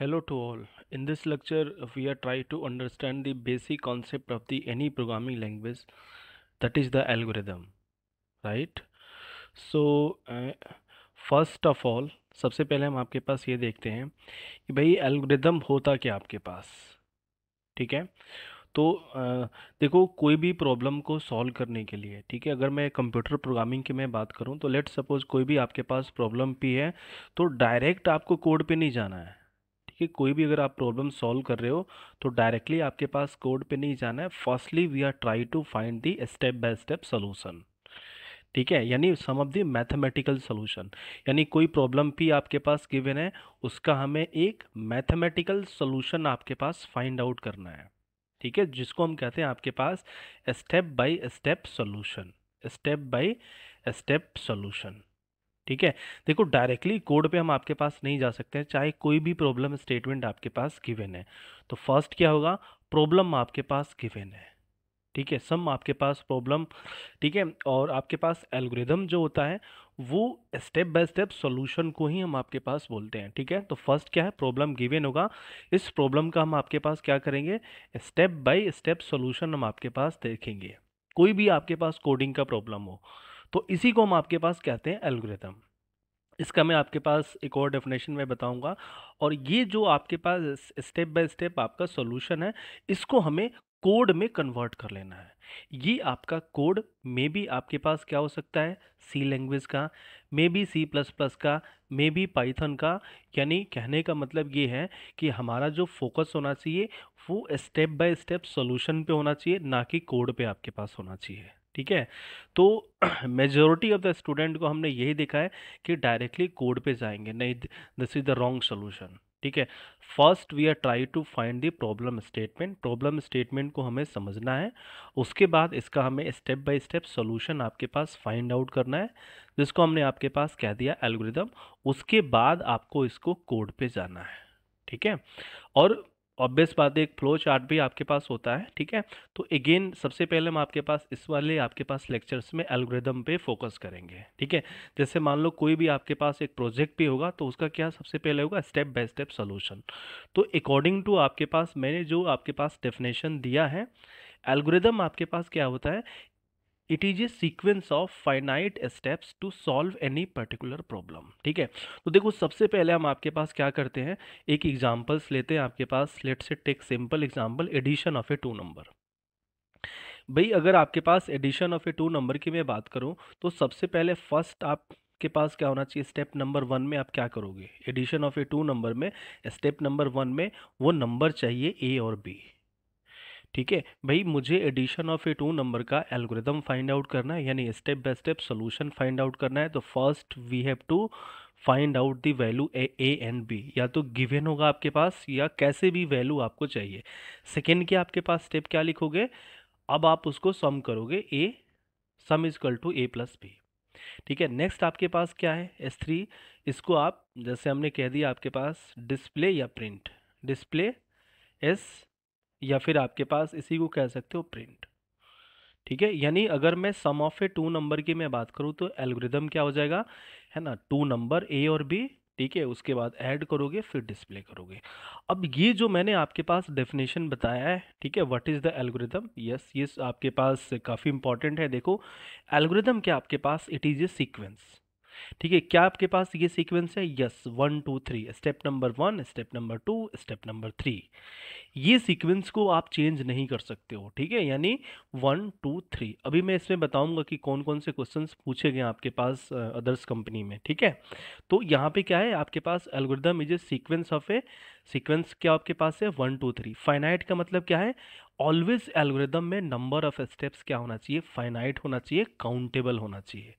Hello to all. In this lecture, we are try to understand the basic concept of the any programming language that is the algorithm, right? So first of all सबसे पहले हम आपके पास ये देखते हैं कि भाई एल्गोरिदम होता क्या आपके पास ठीक है तो देखो कोई भी प्रॉब्लम को सॉल्व करने के लिए ठीक है अगर मैं कंप्यूटर प्रोग्रामिंग की मैं बात करूं तो लेट सपोज कोई भी आपके पास प्रॉब्लम पी है तो डायरेक्ट आपको कोड पे नहीं जाना है कि कोई भी अगर आप प्रॉब्लम सॉल्व कर रहे हो तो डायरेक्टली आपके पास कोड पे नहीं जाना है firstly we are try to find the step by step solution ठीक है यानी some of the mathematical solution यानी कोई प्रॉब्लम भी आपके पास गिवन है उसका हमें एक मैथमेटिकल सोल्यूशन आपके पास फाइंड आउट करना है ठीक है जिसको हम कहते हैं आपके पास step by step solution step by step solution ठीक है देखो डायरेक्टली कोड पे हम आपके पास नहीं जा सकते हैं चाहे कोई भी प्रॉब्लम स्टेटमेंट आपके पास गिवन है तो फर्स्ट क्या होगा प्रॉब्लम आपके पास गिवन है ठीक है सम आपके पास प्रॉब्लम ठीक है और आपके पास एल्गोरिदम जो होता है वो स्टेप बाय स्टेप सॉल्यूशन को ही हम आपके पास बोलते हैं ठीक है तो फर्स्ट क्या है प्रॉब्लम गिवेन होगा इस प्रॉब्लम का हम आपके पास क्या करेंगे स्टेप बाय स्टेप सॉल्यूशन हम आपके पास देखेंगे कोई भी आपके पास कोडिंग का प्रॉब्लम हो तो इसी को हम आपके पास कहते हैं एल्गोरिथम इसका मैं आपके पास एक और डेफिनेशन में बताऊंगा और ये जो आपके पास स्टेप बाय स्टेप आपका सॉल्यूशन है इसको हमें कोड में कन्वर्ट कर लेना है ये आपका कोड मे बी आपके पास क्या हो सकता है सी लैंग्वेज का maybe C plus plus का मे बी पाइथन का यानी कहने का मतलब ये है कि हमारा जो फोकस होना चाहिए वो स्टेप बाय स्टेप सॉल्यूशन पे होना चाहिए ना कि कोड पे आपके पास होना चाहिए ठीक है तो मेजोरिटी ऑफ द स्टूडेंट को हमने यही देखा है कि डायरेक्टली कोड पे जाएंगे नहीं this is the wrong solution ठीक है first we are try to find the problem statement problem statement को हमें समझना है उसके बाद इसका हमें स्टेप बाय स्टेप सोल्यूशन आपके पास फाइंड आउट करना है जिसको हमने आपके पास कह दिया एल्गोरिदम उसके बाद आपको इसको कोड पे जाना है ठीक है और ऑब्वियस बात है एक फ्लो चार्ट भी आपके पास होता है ठीक है तो अगेन सबसे पहले हम आपके पास इस वाले आपके पास लेक्चर्स में एल्गोरिदम पे फोकस करेंगे ठीक है जैसे मान लो कोई भी आपके पास एक प्रोजेक्ट भी होगा तो उसका क्या सबसे पहले होगा स्टेप बाय स्टेप सोल्यूशन तो अकॉर्डिंग टू आपके पास मैंने जो आपके पास डेफिनेशन दिया है एल्गोरिदम आपके पास क्या होता है it is a sequence of finite steps to solve any particular problem ठीक है तो देखो सबसे पहले हम आपके पास क्या करते हैं एक एग्जाम्पल्स लेते हैं आपके पास let's take simple example addition of a two number भाई अगर आपके पास addition of a two number की मैं बात करूं तो सबसे पहले फर्स्ट आप के पास क्या होना चाहिए स्टेप नंबर वन में आप क्या करोगे addition of a two number में स्टेप नंबर वन में वो नंबर चाहिए ए और बी ठीक है भाई मुझे addition of a two number का एल्गोरिदम फाइंड आउट करना है यानी step by step solution find out करना है तो first we have to find out the value A A and B या तो गिवेन होगा आपके पास या कैसे भी वैल्यू आपको चाहिए सेकेंड के आपके पास स्टेप क्या लिखोगे अब आप उसको सम करोगे A sum equal to A plus B ठीक है नेक्स्ट आपके पास क्या है एस थ्री इसको आप जैसे हमने कह दिया आपके पास डिस्प्ले या प्रिंट डिस्प्ले एस या फिर आपके पास इसी को कह सकते हो प्रिंट ठीक है यानी अगर मैं sum of a two number की मैं बात करूँ तो एल्ग्रिदम क्या हो जाएगा है ना टू नंबर ए और बी ठीक है उसके बाद ऐड करोगे फिर डिस्प्ले करोगे अब ये जो मैंने आपके पास डेफिनेशन बताया है ठीक है what is the algorithm yes ये आपके पास काफ़ी इंपॉर्टेंट है देखो एल्गोरिथम क्या आपके पास इट इज़ ए सीक्वेंस ठीक है क्या आपके पास ये सीक्वेंस है yes one two three step number one step number two step number three ये सीक्वेंस को आप चेंज नहीं कर सकते हो ठीक है यानी वन टू थ्री अभी मैं इसमें बताऊंगा कि कौन कौन से क्वेश्चंस पूछे गए आपके पास अदर्स uh, कंपनी में ठीक है तो यहाँ पे क्या है आपके पास algorithm is a sequence of a sequence क्या आपके पास है वन टू थ्री फाइनाइट का मतलब क्या है ऑलवेज एल्गोरिदम में नंबर ऑफ स्टेप्स क्या होना चाहिए फाइनाइट होना चाहिए काउंटेबल होना चाहिए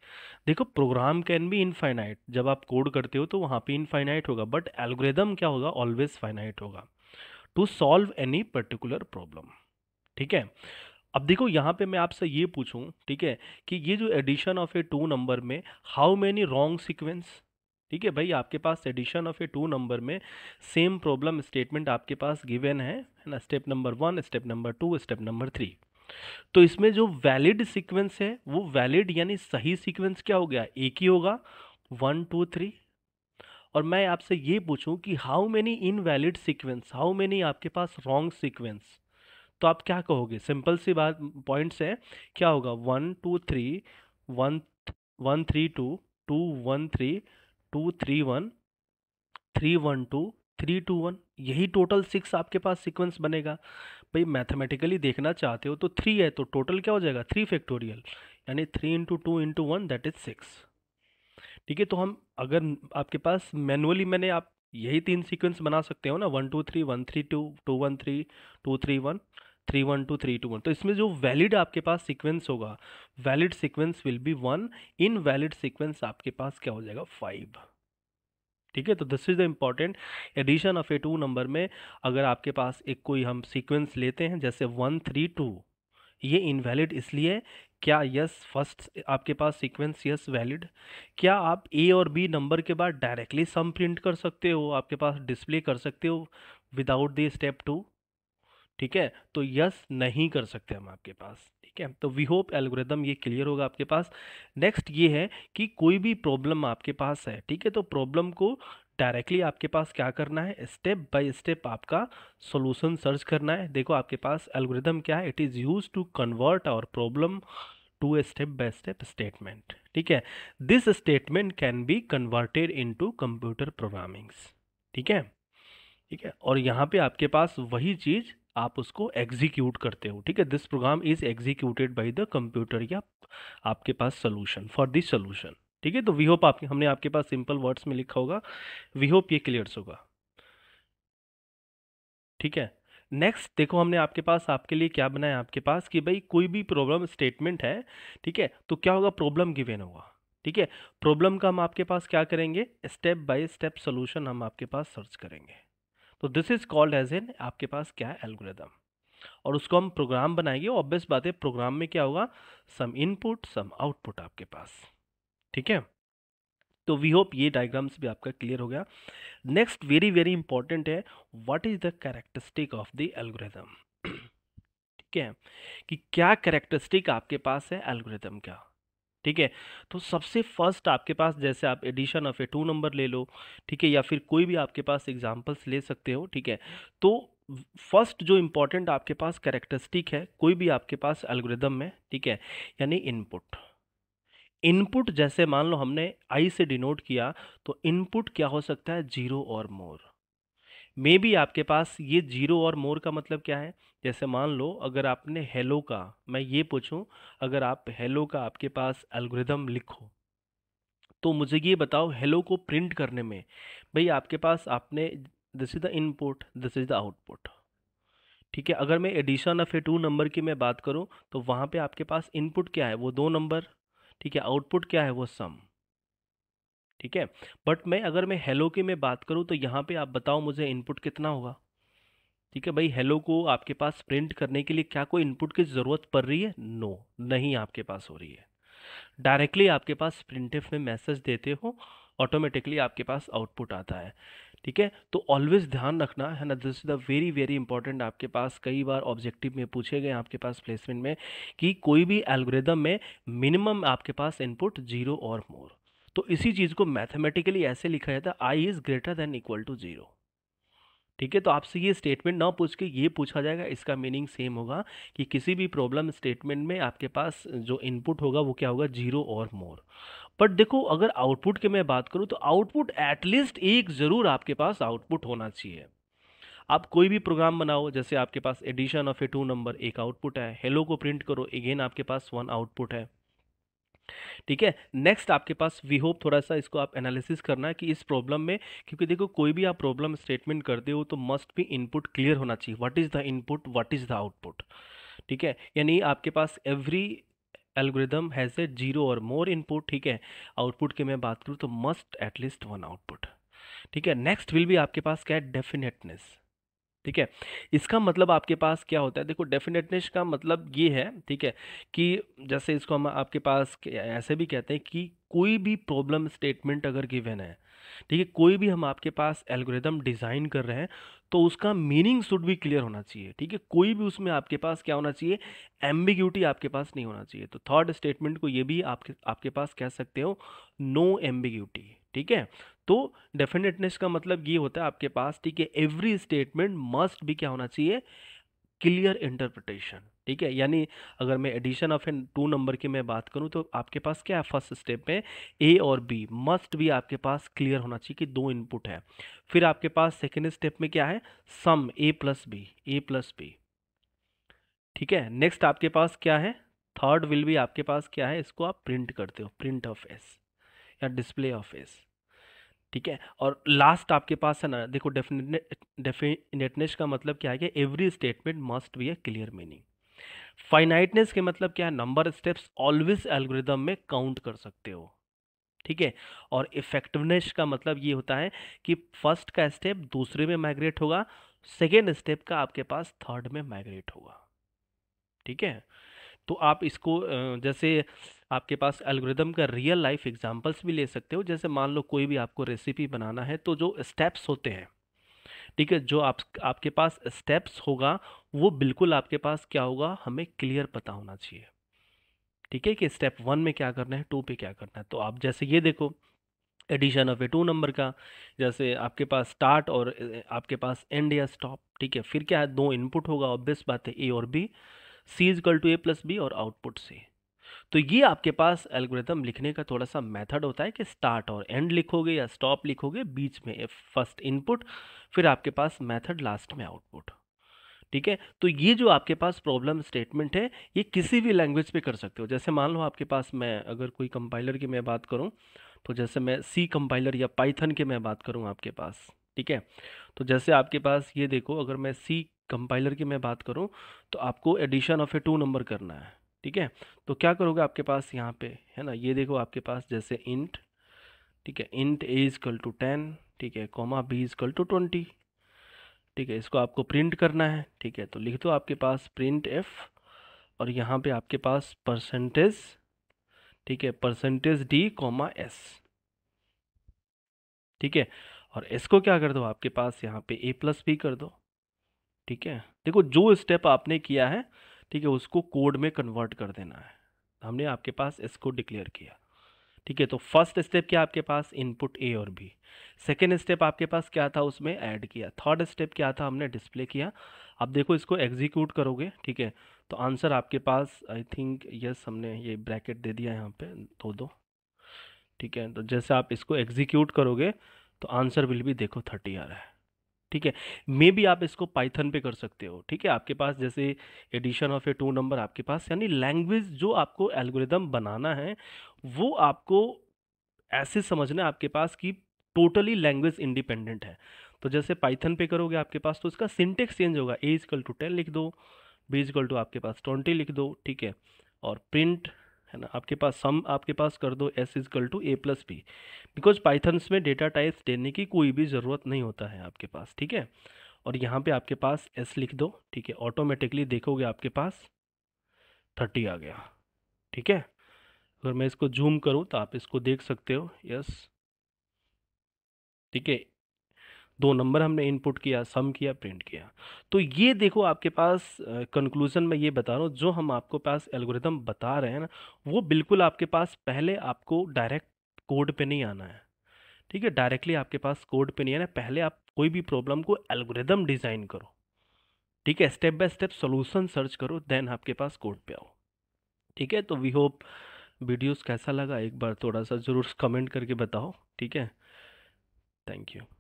देखो प्रोग्राम कैन बी इनफाइनाइट जब आप कोड करते हो तो वहाँ पे इनफाइनाइट होगा बट एल्गोरिदम क्या होगा ऑलवेज फाइनाइट होगा to solve any particular problem ठीक है अब देखो यहाँ पे मैं आपसे ये पूछूँ ठीक है कि ये जो addition of a two number में हाउ मैनी रॉन्ग सिक्वेंस ठीक है भाई आपके पास addition of a two number में सेम प्रॉब्लम स्टेटमेंट आपके पास गिवन है ना step number one step number two step number three तो इसमें जो वैलिड सीक्वेंस है वो वैलिड यानी सही सीक्वेंस क्या हो गया एक ही होगा वन टू थ्री और मैं आपसे ये पूछूं कि how many invalid sequence how many आपके पास रॉन्ग सीक्वेंस तो आप क्या कहोगे सिंपल सी बात पॉइंट्स हैं क्या होगा one two three one one three two two one three two three one three one two three two one यही टोटल सिक्स आपके पास सीक्वेंस बनेगा भाई मैथमेटिकली देखना चाहते हो तो थ्री है तो टोटल क्या हो जाएगा थ्री फैक्टोरियल यानी three into two into one that is six ठीक है तो हम अगर आपके पास मैनुअली मैंने आप यही तीन सीक्वेंस बना सकते हो ना one two three one three two two one three two three one three one two three two one तो इसमें जो वैलिड आपके पास सीक्वेंस होगा valid sequence will be one invalid sequence आपके पास क्या हो जाएगा फाइव ठीक है तो this is the important addition of a two number में अगर आपके पास एक कोई हम सीक्वेंस लेते हैं जैसे वन थ्री टू ये इनवैलिड इसलिए क्या यस फर्स्ट आपके पास सीक्वेंस यस वैलिड क्या आप ए और बी नंबर के बाद डायरेक्टली सम प्रिंट कर सकते हो आपके पास डिस्प्ले कर सकते हो विदाउट द स्टेप टू ठीक है तो यस नहीं कर सकते हम आपके पास ठीक है तो वी होप एल्गोरिदम ये क्लियर होगा आपके पास नेक्स्ट ये है कि कोई भी प्रॉब्लम आपके पास है ठीक है तो प्रॉब्लम को डायरेक्टली आपके पास क्या करना है स्टेप बाय स्टेप आपका सॉल्यूशन सर्च करना है देखो आपके पास एल्गोरिदम क्या है it is use to convert our problem to a step by step statement ठीक है this statement can be converted into computer programmings ठीक है ठीक है और यहाँ पे आपके पास वही चीज़ आप उसको एग्जीक्यूट करते हो ठीक है this program is executed by the computer या आपके पास सोल्यूशन फॉर दिस सोल्यूशन ठीक है तो वी होप आपके हमने आपके पास सिंपल वर्ड्स में लिखा होगा वी होप ये क्लियर्स होगा ठीक है नेक्स्ट देखो हमने आपके पास आपके लिए क्या बनाया आपके पास कि भाई कोई भी प्रॉब्लम स्टेटमेंट है ठीक है तो क्या होगा प्रॉब्लम गिवेन होगा ठीक है प्रॉब्लम का हम आपके पास क्या करेंगे स्टेप बाय स्टेप सोल्यूशन हम आपके पास सर्च करेंगे तो this is called as an आपके पास क्या है एल्गोरिदम और उसको हम प्रोग्राम बनाएंगे ऑब्वियस बात है प्रोग्राम में क्या होगा सम इनपुट सम आउटपुट आपके पास ठीक है तो वी होप ये डायग्राम भी आपका क्लियर हो गया नेक्स्ट वेरी वेरी इंपॉर्टेंट है what is the characteristic of the algorithm ठीक है कि क्या कैरेक्टरिस्टिक आपके पास है एल्गोरिथम का ठीक है तो सबसे फर्स्ट आपके पास जैसे आप addition of a two number ले लो ठीक है या फिर कोई भी आपके पास एग्जाम्पल्स ले सकते हो ठीक है तो फर्स्ट जो इंपॉर्टेंट आपके पास कैरेक्टरिस्टिक है कोई भी आपके पास एल्गोरिथम में ठीक है यानी इनपुट इनपुट जैसे मान लो हमने आई से डिनोट किया तो इनपुट क्या हो सकता है जीरो और मोर मे बी आपके पास ये जीरो और मोर का मतलब क्या है जैसे मान लो अगर आपने हेलो का मैं ये पूछूं अगर आप हेलो का आपके पास एल्गोरिदम लिखो तो मुझे ये बताओ हेलो को प्रिंट करने में भाई आपके पास आपने this is the input this is the output ठीक है अगर मैं addition of a two number की मैं बात करूं तो वहाँ पे आपके पास इनपुट क्या है वो दो नंबर ठीक है आउटपुट क्या है वो सम ठीक है बट मैं अगर मैं हेलो की मैं बात करूँ तो यहाँ पे आप बताओ मुझे इनपुट कितना होगा ठीक है भाई हेलो को आपके पास प्रिंट करने के लिए क्या कोई इनपुट की ज़रूरत पड़ रही है नो no, नहीं आपके पास हो रही है डायरेक्टली आपके पास प्रिंटेफ में मैसेज देते हो ऑटोमेटिकली आपके पास आउटपुट आता है ठीक है तो ऑलवेज़ ध्यान रखना है ना this is the very very important आपके पास कई बार ऑब्जेक्टिव में पूछे गए आपके पास प्लेसमेंट में कि कोई भी एल्गोरिदम में मिनिमम आपके पास इनपुट जीरो और मोर तो इसी चीज़ को मैथमेटिकली ऐसे लिखा जाता है I is greater than equal to zero ठीक है तो आपसे ये स्टेटमेंट ना पूछ के ये पूछा जाएगा इसका मीनिंग सेम होगा कि किसी भी प्रॉब्लम स्टेटमेंट में आपके पास जो इनपुट होगा वो क्या होगा जीरो और मोर बट देखो अगर आउटपुट की मैं बात करूँ तो आउटपुट एटलीस्ट एक ज़रूर आपके पास आउटपुट होना चाहिए आप कोई भी प्रोग्राम बनाओ जैसे आपके पास addition of a two number एक आउटपुट है हेलो को प्रिंट करो अगेन आपके पास वन आउटपुट है ठीक है नेक्स्ट आपके पास वी होप थोड़ा सा इसको आप एनालिसिस करना है कि इस प्रॉब्लम में क्योंकि देखो कोई भी आप प्रॉब्लम स्टेटमेंट करते हो तो मस्ट भी इनपुट क्लियर होना चाहिए what is the input what is the output ठीक है यानी आपके पास every algorithm has a zero और मोर इनपुट ठीक है आउटपुट की मैं बात करूँ तो मस्ट एटलीस्ट वन आउटपुट ठीक है नेक्स्ट विल भी आपके पास क्या है डेफिनेटनेस ठीक है इसका मतलब आपके पास क्या होता है देखो डेफिनेटनेस का मतलब ये है ठीक है कि जैसे इसको हम आपके पास ऐसे भी कहते हैं कि कोई भी प्रॉब्लम स्टेटमेंट अगर गिवन है ठीक है कोई भी हम आपके पास एल्गोरिदम डिज़ाइन कर रहे हैं तो उसका मीनिंग शुड भी क्लियर होना चाहिए ठीक है कोई भी उसमें आपके पास क्या होना चाहिए एम्बिग्यूटी आपके पास नहीं होना चाहिए तो थर्ड स्टेटमेंट को ये भी आपके आपके पास कह सकते हो नो एम्बिग्यूटी ठीक है तो डेफिनेटनेस का मतलब ये होता है आपके पास ठीक है एवरी स्टेटमेंट मस्ट भी क्या होना चाहिए क्लियर इंटरप्रिटेशन ठीक है यानी अगर मैं addition of an two number की मैं बात करूं तो आपके पास क्या है फर्स्ट स्टेप में ए और बी मस्ट भी आपके पास क्लियर होना चाहिए कि दो इनपुट है फिर आपके पास सेकेंड स्टेप में क्या है sum a plus b a plus B ठीक है नेक्स्ट आपके पास क्या है थर्ड विल भी आपके पास क्या है इसको आप प्रिंट करते हो प्रिंट ऑफ एस या डिस्प्ले ऑफ एस ठीक है और लास्ट आपके पास है ना देखो डेफिनेटनेस का मतलब क्या है कि every statement must be a clear meaning finiteness के मतलब क्या है नंबर स्टेप्स ऑलवेज एल्गोरिदम में काउंट कर सकते हो ठीक है और इफेक्टिवनेस का मतलब ये होता है कि फर्स्ट का स्टेप दूसरे में माइग्रेट होगा सेकेंड स्टेप का आपके पास थर्ड में माइग्रेट होगा ठीक है तो आप इसको जैसे आपके पास एल्गोरिदम का रियल लाइफ एग्जांपल्स भी ले सकते हो जैसे मान लो कोई भी आपको रेसिपी बनाना है तो जो स्टेप्स होते हैं ठीक है जो आप आपके पास स्टेप्स होगा वो बिल्कुल आपके पास क्या होगा हमें क्लियर पता होना चाहिए ठीक है कि स्टेप वन में क्या करना है टू पे क्या करना है तो आप जैसे ये देखो addition of a two number का जैसे आपके पास स्टार्ट और आपके पास एंड या स्टॉप ठीक है फिर क्या है दो इनपुट होगा ऑब्वियस बात है ए और b c is equal to A plus b और आउटपुट सी तो ये आपके पास एल्गोरिथम लिखने का थोड़ा सा मेथड होता है कि स्टार्ट और एंड लिखोगे या स्टॉप लिखोगे बीच में फर्स्ट इनपुट फिर आपके पास मेथड लास्ट में आउटपुट ठीक है तो ये जो आपके पास प्रॉब्लम स्टेटमेंट है ये किसी भी लैंग्वेज पे कर सकते हो जैसे मान लो आपके पास मैं अगर कोई कंपाइलर की मैं बात करूँ तो जैसे मैं सी कंपाइलर या पाइथन की मैं बात करूँ आपके पास ठीक है तो जैसे आपके पास ये देखो अगर मैं सी कंपाइलर की मैं बात करूँ तो आपको addition of a two number करना है ठीक है तो क्या करोगे आपके पास यहाँ पे है ना ये देखो आपके पास जैसे इंट ठीक है int a equal to ten ठीक है comma b equal to twenty ठीक है इसको आपको प्रिंट करना है ठीक है तो लिख दो आपके पास प्रिंट एफ और यहाँ पे आपके पास परसेंटेज ठीक है परसेंटेज डी कॉमा एस ठीक है और इसको क्या कर दो आपके पास यहाँ पे ए प्लस बी कर दो ठीक है देखो जो स्टेप आपने किया है ठीक है उसको कोड में कन्वर्ट कर देना है हमने आपके पास इसको डिक्लेयर किया ठीक है तो फर्स्ट स्टेप क्या आपके पास इनपुट ए और बी सेकेंड स्टेप आपके पास क्या था उसमें ऐड किया थर्ड स्टेप क्या था हमने डिस्प्ले किया अब देखो इसको एग्जीक्यूट करोगे ठीक है तो आंसर आपके पास आई थिंक यस हमने ये ब्रैकेट दे दिया यहाँ पे दो दो ठीक है तो जैसे आप इसको एग्जीक्यूट करोगे तो आंसर विल भी देखो थर्टी आ रहा है ठीक है मे भी आप इसको पाइथन पे कर सकते हो ठीक है आपके पास जैसे addition of a two number आपके पास यानी लैंग्वेज जो आपको एल्गोरिदम बनाना है वो आपको ऐसे समझना है आपके पास कि टोटली लैंग्वेज इंडिपेंडेंट है तो जैसे पाइथन पे करोगे आपके पास तो इसका सिंटेक्स चेंज होगा ए इजकल टू टेन लिख दो बी इजकल टू आपके पास ट्वेंटी लिख दो ठीक है और प्रिंट है ना आपके पास सम आपके पास कर दो s equal to A plus b because Pythons में डेटा टाइप्स देने की कोई भी ज़रूरत नहीं होता है आपके पास ठीक है और यहाँ पे आपके पास एस लिख दो ठीक है ऑटोमेटिकली देखोगे आपके पास थर्टी आ गया ठीक है अगर मैं इसको जूम करूँ तो आप इसको देख सकते हो यस ठीक है दो नंबर हमने इनपुट किया सम किया प्रिंट किया तो ये देखो आपके पास कंक्लूजन में ये बता रहा हूँ जो हम आपको पास एल्गोरिदम बता रहे हैं ना वो बिल्कुल आपके पास पहले आपको डायरेक्ट कोड पे नहीं आना है ठीक है डायरेक्टली आपके पास कोड पे नहीं आना पहले आप कोई भी प्रॉब्लम को एल्गोरिदम डिज़ाइन करो ठीक है step by step solution search करो देन आपके पास कोड पर आओ ठीक है तो वी होप वीडियोज़ कैसा लगा एक बार थोड़ा सा ज़रूर कमेंट करके बताओ ठीक है थैंक यू